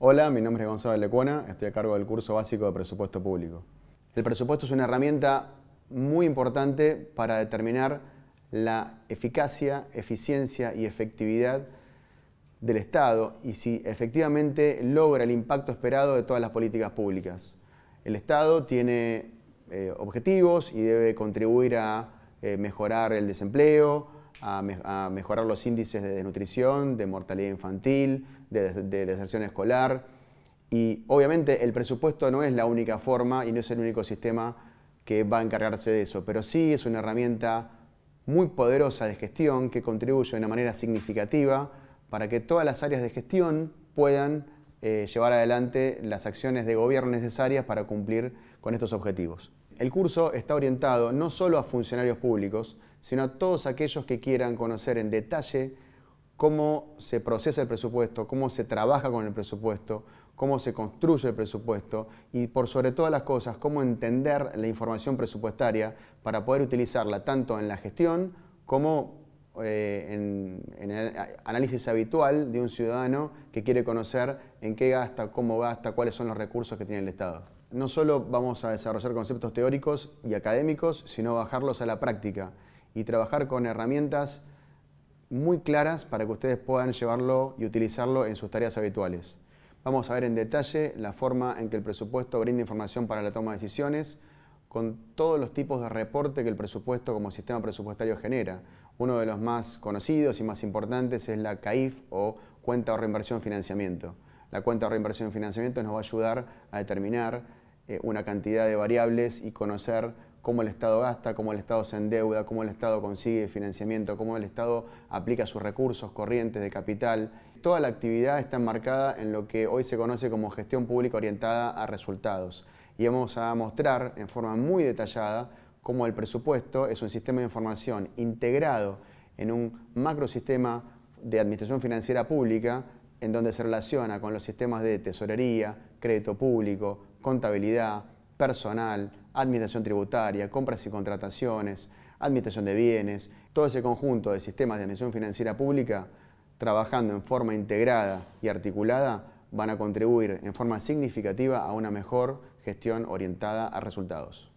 Hola, mi nombre es Gonzalo Lecuona, estoy a cargo del curso básico de presupuesto público. El presupuesto es una herramienta muy importante para determinar la eficacia, eficiencia y efectividad del Estado y si efectivamente logra el impacto esperado de todas las políticas públicas. El Estado tiene eh, objetivos y debe contribuir a eh, mejorar el desempleo, a, mejorar los índices de desnutrición, de mortalidad infantil, de, deserción escolar. Y obviamente el presupuesto no es la única forma y no es el único sistema que va a encargarse de eso, pero sí es una herramienta muy poderosa de gestión que contribuye de una manera significativa para que todas las áreas de gestión puedan eh, llevar adelante las acciones de gobierno necesarias para cumplir con estos objetivos. El curso está orientado no solo a funcionarios públicos, sino a todos aquellos que quieran conocer en detalle cómo se procesa el presupuesto, cómo se trabaja con el presupuesto, cómo se construye el presupuesto y por sobre todas las cosas cómo entender la información presupuestaria para poder utilizarla tanto en la gestión como eh, en, el análisis habitual de un ciudadano que quiere conocer en qué gasta, cómo gasta, cuáles son los recursos que tiene el Estado no solo vamos a desarrollar conceptos teóricos y académicos, sino bajarlos a la práctica y trabajar con herramientas muy claras para que ustedes puedan llevarlo y utilizarlo en sus tareas habituales. Vamos a ver en detalle la forma en que el presupuesto brinda información para la toma de decisiones, con todos los tipos de reporte que el presupuesto como sistema presupuestario genera. Uno de los más conocidos y más importantes es la CAIF o Cuenta de Reinversión Financiamiento. La cuenta de reinversión financiamiento nos va a ayudar a determinar eh, una cantidad de variables y conocer cómo el Estado gasta, cómo el Estado se endeuda, cómo el Estado consigue financiamiento, cómo el Estado aplica sus recursos corrientes de capital. Toda la actividad está enmarcada en lo que hoy se conoce como gestión pública orientada a resultados. Y vamos a mostrar en forma muy detallada cómo el presupuesto es un sistema de información integrado en un macrosistema de administración financiera pública en donde se relaciona con los sistemas de tesorería, crédito público, contabilidad, personal, administración tributaria, compras y contrataciones, administración de bienes, todo ese conjunto de sistemas de administración financiera pública, trabajando en forma integrada y articulada, van a contribuir en forma significativa a una mejor gestión orientada a resultados.